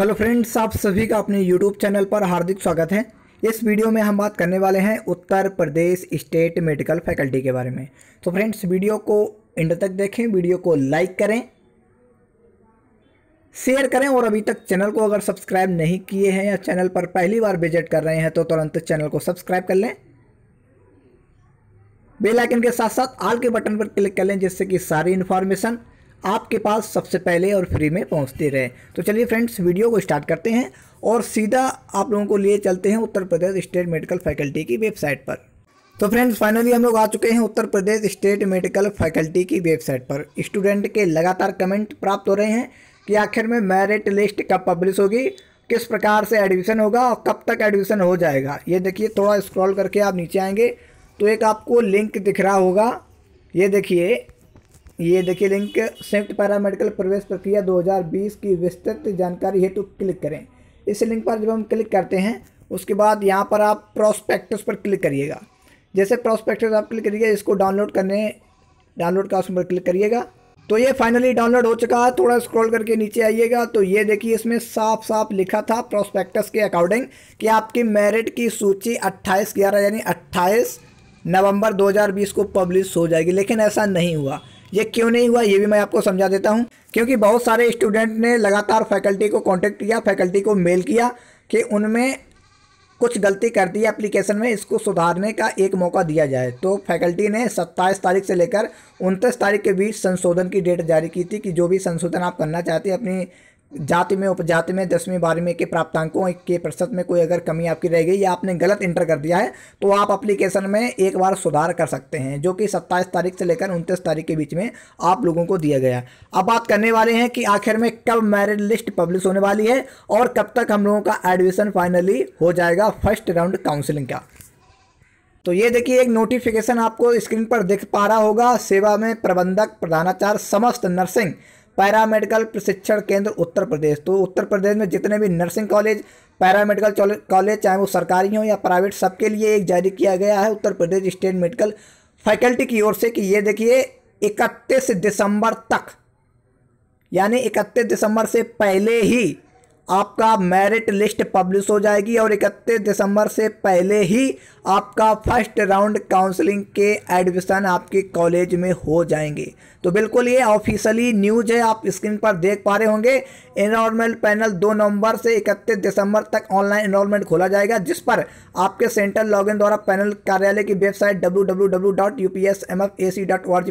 hello friends आप सभी का अपने यूट्यूब चैनल पर हार्दिक स्वागत है इस वीडियो में हम बात करने वाले हैं Uttar Pradesh state medical faculty के बारे में तो फ्रेंड्स वीडियो को एंड तक देखें वीडियो को लाइक करें शेयर करें और अभी तक चैनल को अगर सब्सक्राइब नहीं किए हैं या चैनल पर पहली बार विजिट कर रहे हैं तो तुरंत चैनल को सब्सक्राइब कर लें बेलाइकन के साथ साथ आल के बटन पर क्लिक कर लें जिससे कि सारी इन्फॉर्मेशन आपके पास सबसे पहले और फ्री में पहुंचते रहे तो चलिए फ्रेंड्स वीडियो को स्टार्ट करते हैं और सीधा आप लोगों को लिए चलते हैं Uttar Pradesh state medical faculty की वेबसाइट पर तो फ्रेंड्स फाइनली हम लोग आ चुके हैं Uttar Pradesh state medical faculty की वेबसाइट पर स्टूडेंट के लगातार कमेंट प्राप्त हो रहे हैं कि आखिर में मेरिट लिस्ट कब पब्लिश होगी किस प्रकार से एडमिशन होगा और कब तक एडमिशन हो जाएगा ये देखिए थोड़ा स्क्रॉल करके आप नीचे आएंगे तो एक आपको लिंक दिख रहा होगा ये देखिए ये देखिए लिंक संयुक्त पैरा मेडिकल प्रवेश प्रक्रिया 2020 की विस्तृत जानकारी हेतु क्लिक करें इस लिंक पर जब हम क्लिक करते हैं उसके बाद यहाँ पर आप प्रोस्पेक्टस पर क्लिक करिएगा जैसे प्रोस्पेक्टस आप क्लिक करिएगा इसको डाउनलोड करने डाउनलोड का ऑप्शन पर क्लिक करिएगा तो ये फाइनली डाउनलोड हो चुका है थोड़ा स्क्रॉल करके नीचे आइएगा तो ये देखिए इसमें साफ साफ लिखा था प्रोस्पेक्टस के अकॉर्डिंग कि आपकी मेरिट की सूची 28 ग्यारह यानी 28 नवंबर 2020 को पब्लिश हो जाएगी लेकिन ऐसा नहीं हुआ ये क्यों नहीं हुआ ये भी मैं आपको समझा देता हूँ क्योंकि बहुत सारे स्टूडेंट ने लगातार फैकल्टी को कॉन्टेक्ट किया फैकल्टी को मेल किया कि उनमें कुछ गलती कर दी है एप्लीकेशन में इसको सुधारने का एक मौका दिया जाए तो फैकल्टी ने 27 तारीख से लेकर उनतीस तारीख के बीच संशोधन की डेट जारी की थी कि जो भी संशोधन आप करना चाहते हैं अपनी जाति में उपजाति में दसवीं बारहवीं के प्राप्तांकों के प्रतिशत में कोई अगर कमी आपकी रह गई या आपने गलत इंटर कर दिया है तो आप अप्लीकेशन में एक बार सुधार कर सकते हैं जो कि सत्ताईस तारीख से लेकर उनतीस तारीख के बीच में आप लोगों को दिया गया अब बात करने वाले हैं कि आखिर में कब मैरिट लिस्ट पब्लिश होने वाली है और कब तक हम लोगों का एडमिशन फाइनली हो जाएगा फर्स्ट राउंड काउंसिलिंग का तो ये देखिए एक नोटिफिकेशन आपको स्क्रीन पर दिख पा रहा होगा सेवा में प्रबंधक प्रधानाचार्य समस्त नर्सिंग पैरामेडिकल प्रशिक्षण केंद्र उत्तर प्रदेश तो उत्तर प्रदेश में जितने भी नर्सिंग कॉलेज पैरामेडिकल कॉलेज चाहे वो सरकारी हों या प्राइवेट सबके लिए एक जारी किया गया है Uttar Pradesh state medical faculty की ओर से कि ये देखिए इकतीस दिसंबर तक यानी इकतीस दिसंबर से पहले ही आपका मेरिट लिस्ट पब्लिश हो जाएगी और 31 दिसंबर से पहले ही आपका फर्स्ट राउंड काउंसलिंग के एडमिशन आपके कॉलेज में हो जाएंगे तो बिल्कुल ये ऑफिशियली न्यूज है आप स्क्रीन पर देख पा रहे होंगे इनरोलमेंट पैनल 2 नवंबर से 31 दिसंबर तक ऑनलाइन इनरोलमेंट खोला जाएगा जिस पर आपके सेंट्रल लॉगिन द्वारा पैनल कार्यालय की वेबसाइट डब्ल्यू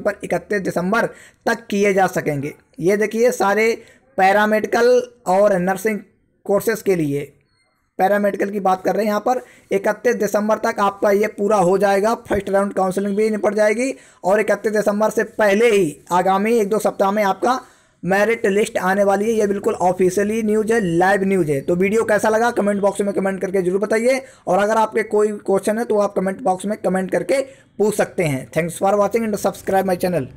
पर इकतीस दिसंबर तक किए जा सकेंगे ये देखिए सारे पैरामेडिकल और नर्सिंग कोर्सेज के लिए पैरामेडिकल की बात कर रहे हैं यहाँ पर इकतीस दिसंबर तक आपका ये पूरा हो जाएगा फर्स्ट राउंड काउंसलिंग भी निपट जाएगी और इकतीस दिसंबर से पहले ही आगामी एक दो सप्ताह में आपका मेरिट लिस्ट आने वाली है ये बिल्कुल ऑफिशियली न्यूज़ है लाइव न्यूज़ है तो वीडियो कैसा लगा कमेंट बॉक्स में कमेंट करके जरूर बताइए और अगर आपके कोई क्वेश्चन है तो आप कमेंट बॉक्स में कमेंट करके पूछ सकते हैं thanks for watching and subscribe my channel